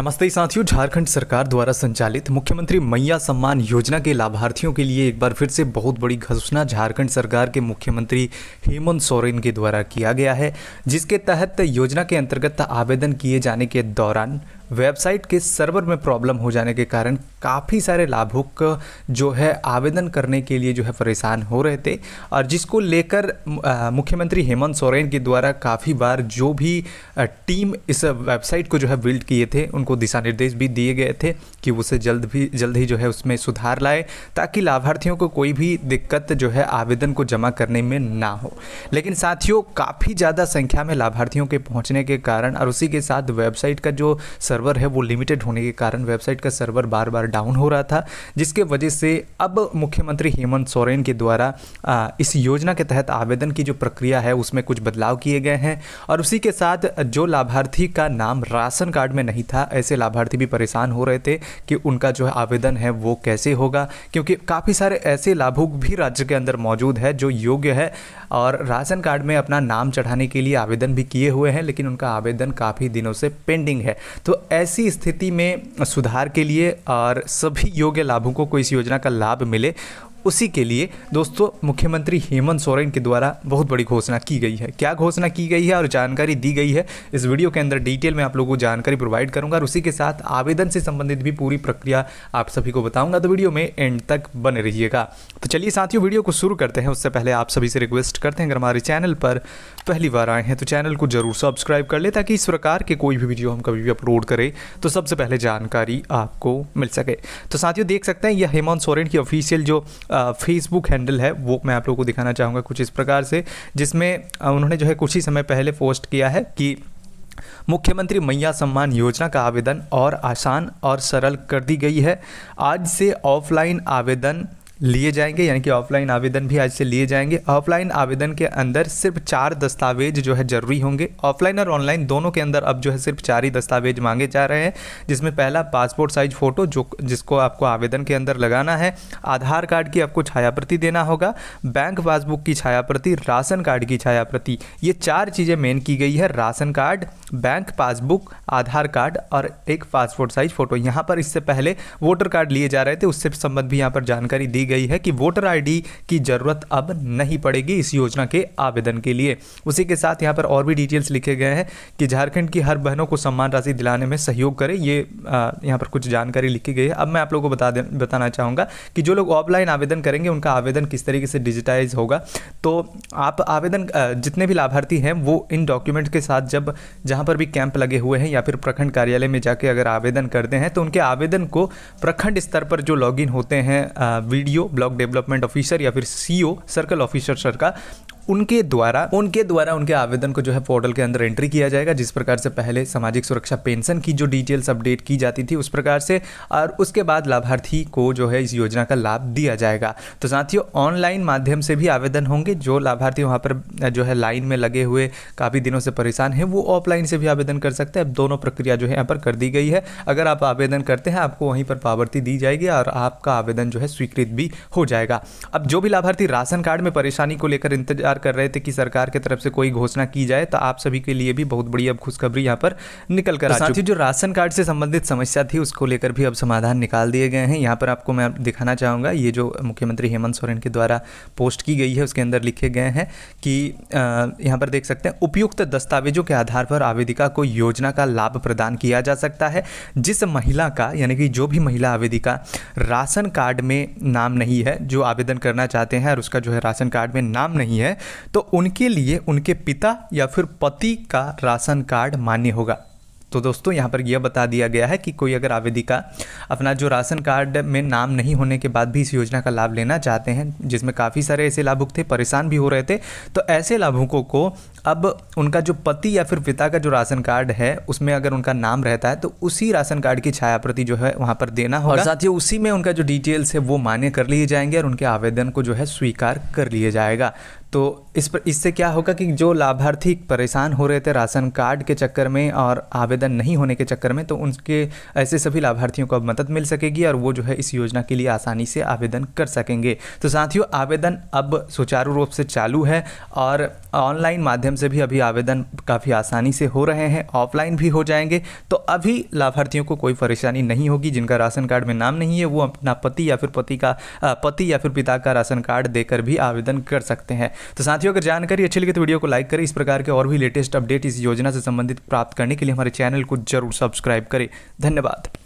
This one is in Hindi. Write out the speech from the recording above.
नमस्ते साथियों झारखंड सरकार द्वारा संचालित मुख्यमंत्री मैया सम्मान योजना के लाभार्थियों के लिए एक बार फिर से बहुत बड़ी घोषणा झारखंड सरकार के मुख्यमंत्री हेमंत सोरेन के द्वारा किया गया है जिसके तहत योजना के अंतर्गत आवेदन किए जाने के दौरान वेबसाइट के सर्वर में प्रॉब्लम हो जाने के कारण काफ़ी सारे लाभुक जो है आवेदन करने के लिए जो है परेशान हो रहे थे और जिसको लेकर मुख्यमंत्री हेमंत सोरेन के द्वारा काफ़ी बार जो भी टीम इस वेबसाइट को जो है बिल्ड किए थे उनको दिशा निर्देश भी दिए गए थे कि उसे जल्द भी जल्द ही जो है उसमें सुधार लाए ताकि लाभार्थियों को कोई भी दिक्कत जो है आवेदन को जमा करने में ना हो लेकिन साथियों काफ़ी ज़्यादा संख्या में लाभार्थियों के पहुँचने के कारण और उसी के साथ वेबसाइट का जो सर्व सर्वर है वो लिमिटेड होने के कारण वेबसाइट का सर्वर बार बार डाउन हो रहा था जिसके वजह से अब मुख्यमंत्री हेमंत सोरेन के द्वारा इस योजना के तहत आवेदन की जो प्रक्रिया है उसमें कुछ बदलाव किए गए हैं और उसी के साथ जो लाभार्थी का नाम राशन कार्ड में नहीं था ऐसे लाभार्थी भी परेशान हो रहे थे कि उनका जो आवेदन है वो कैसे होगा क्योंकि काफ़ी सारे ऐसे लाभुक भी राज्य के अंदर मौजूद है जो योग्य है और राशन कार्ड में अपना नाम चढ़ाने के लिए आवेदन भी किए हुए हैं लेकिन उनका आवेदन काफ़ी दिनों से पेंडिंग है तो ऐसी स्थिति में सुधार के लिए और सभी योग्य लाभुकों को इस योजना का लाभ मिले उसी के लिए दोस्तों मुख्यमंत्री हेमंत सोरेन के द्वारा बहुत बड़ी घोषणा की गई है क्या घोषणा की गई है और जानकारी दी गई है इस वीडियो के अंदर डिटेल में आप लोगों को जानकारी प्रोवाइड करूंगा और उसी के साथ आवेदन से संबंधित भी पूरी प्रक्रिया आप सभी को बताऊंगा तो वीडियो में एंड तक बने रहिएगा तो चलिए साथियों वीडियो को शुरू करते हैं उससे पहले आप सभी से रिक्वेस्ट करते हैं अगर हमारे चैनल पर पहली बार आए हैं तो चैनल को जरूर सब्सक्राइब कर ले ताकि इस प्रकार के कोई भी वीडियो हम कभी भी अपलोड करें तो सबसे पहले जानकारी आपको मिल सके तो साथियों देख सकते हैं यह हेमंत सोरेन की ऑफिशियल जो फेसबुक हैंडल है वो मैं आप लोगों को दिखाना चाहूँगा कुछ इस प्रकार से जिसमें उन्होंने जो है कुछ ही समय पहले पोस्ट किया है कि मुख्यमंत्री मैया सम्मान योजना का आवेदन और आसान और सरल कर दी गई है आज से ऑफलाइन आवेदन लिए जाएंगे यानी कि ऑफलाइन आवेदन भी आज से लिए जाएंगे ऑफलाइन आवेदन के अंदर सिर्फ चार दस्तावेज जो है ज़रूरी होंगे ऑफलाइन और ऑनलाइन दोनों के अंदर अब जो है सिर्फ चार ही दस्तावेज मांगे जा रहे हैं जिसमें पहला पासपोर्ट साइज फ़ोटो जो जिसको आपको आवेदन के अंदर लगाना है आधार कार्ड की आपको छाया प्रति देना होगा बैंक पासबुक की छाया प्रति राशन कार्ड की छाया प्रति ये चार चीज़ें मेन की गई है ration card bank passbook Aadhaar card और एक पासपोर्ट साइज फ़ोटो यहाँ पर इससे पहले वोटर कार्ड लिए जा रहे थे उससे संबंध भी यहाँ पर जानकारी दी गई है कि वोटर आईडी की ज़रूरत अब नहीं पड़ेगी इस योजना के आवेदन के लिए उसी के साथ यहाँ पर और भी डिटेल्स लिखे गए हैं कि झारखंड की हर बहनों को सम्मान राशि दिलाने में सहयोग करें ये यहाँ पर कुछ जानकारी लिखी गई है अब मैं आप लोगों को बता बताना चाहूँगा कि जो लोग ऑफलाइन आवेदन करेंगे उनका आवेदन किस तरीके से डिजिटाइज होगा तो आप आवेदन जितने भी लाभार्थी हैं वो इन डॉक्यूमेंट के साथ जब जहाँ पर भी कैंप लगे हुए हैं या फिर प्रखंड कार्यालय में जाके अगर आवेदन करते हैं तो उनके आवेदन को प्रखंड स्तर पर जो लॉगिन होते हैं वीडियो ब्लॉक डेवलपमेंट ऑफिसर या फिर सी सर्कल ऑफिसर सर का उनके द्वारा उनके द्वारा उनके आवेदन को जो है पोर्टल के अंदर एंट्री किया जाएगा जिस प्रकार से पहले सामाजिक सुरक्षा पेंशन की जो डिटेल्स अपडेट की जाती थी उस प्रकार से और उसके बाद लाभार्थी को जो है इस योजना का लाभ दिया जाएगा तो साथियों ऑनलाइन माध्यम से भी आवेदन होंगे जो लाभार्थी वहाँ पर जो है लाइन में लगे हुए काफ़ी दिनों से परेशान है वो ऑफलाइन से भी आवेदन कर सकते हैं दोनों प्रक्रिया जो है यहाँ पर कर दी गई है अगर आप आवेदन करते हैं आपको वहीं पर पावर्ती दी जाएगी और आपका आवेदन जो है स्वीकृत भी हो जाएगा अब जो भी लाभार्थी राशन कार्ड में परेशानी को लेकर इंतजार कर रहे थे कि सरकार की तरफ से कोई घोषणा की जाए तो आप सभी के लिए भी बहुत बड़ी अब खुशखबरी यहाँ पर निकल कर आ तो जो राशन कार्ड से संबंधित समस्या थी उसको लेकर भी अब समाधान निकाल दिए गए हैं यहाँ पर आपको मैं दिखाना चाहूँगा ये जो मुख्यमंत्री हेमंत सोरेन के द्वारा पोस्ट की गई है उसके अंदर लिखे गए हैं कि यहाँ पर देख सकते हैं उपयुक्त दस्तावेजों के आधार पर आवेदिका को योजना का लाभ प्रदान किया जा सकता है जिस महिला का यानी कि जो भी महिला आवेदिका राशन कार्ड में नाम नहीं है जो आवेदन करना चाहते हैं और उसका जो है राशन कार्ड में नाम नहीं है तो उनके लिए उनके पिता या फिर पति का राशन कार्ड मान्य होगा तो दोस्तों यहाँ पर यह बता दिया गया है कि कोई अगर आवेदिका अपना जो राशन कार्ड में नाम नहीं होने के बाद भी इस योजना का लाभ लेना चाहते हैं जिसमें काफ़ी सारे ऐसे लाभुक थे परेशान भी हो रहे थे तो ऐसे लाभुकों को अब उनका जो पति या फिर पिता का जो राशन कार्ड है उसमें अगर उनका नाम रहता है तो उसी राशन कार्ड की छाया प्रति जो है वहाँ पर देना होगा और साथ ही उसी में उनका जो डिटेल्स है वो मान्य कर लिए जाएंगे और उनके आवेदन को जो है स्वीकार कर लिया जाएगा तो इस पर इससे क्या होगा कि जो लाभार्थी परेशान हो रहे थे राशन कार्ड के चक्कर में और आवेदन नहीं होने के चक्कर में तो उनके ऐसे सभी लाभार्थियों को अब मदद मिल सकेगी और वो जो है इस योजना के लिए आसानी से आवेदन कर सकेंगे तो साथियों आवेदन अब सुचारू रूप से चालू है और ऑनलाइन माध्यम से भी अभी आवेदन काफ़ी आसानी से हो रहे हैं ऑफलाइन भी हो जाएंगे तो अभी लाभार्थियों को कोई परेशानी नहीं होगी जिनका राशन कार्ड में नाम नहीं है वो अपना पति या फिर पति का पति या फिर पिता का राशन कार्ड देकर भी आवेदन कर सकते हैं तो साथियों अगर जानकारी अच्छी लगी तो वीडियो को लाइक करें इस प्रकार के और भी लेटेस्ट अपडेट इस योजना से संबंधित प्राप्त करने के लिए हमारे चैनल को जरूर सब्सक्राइब करें धन्यवाद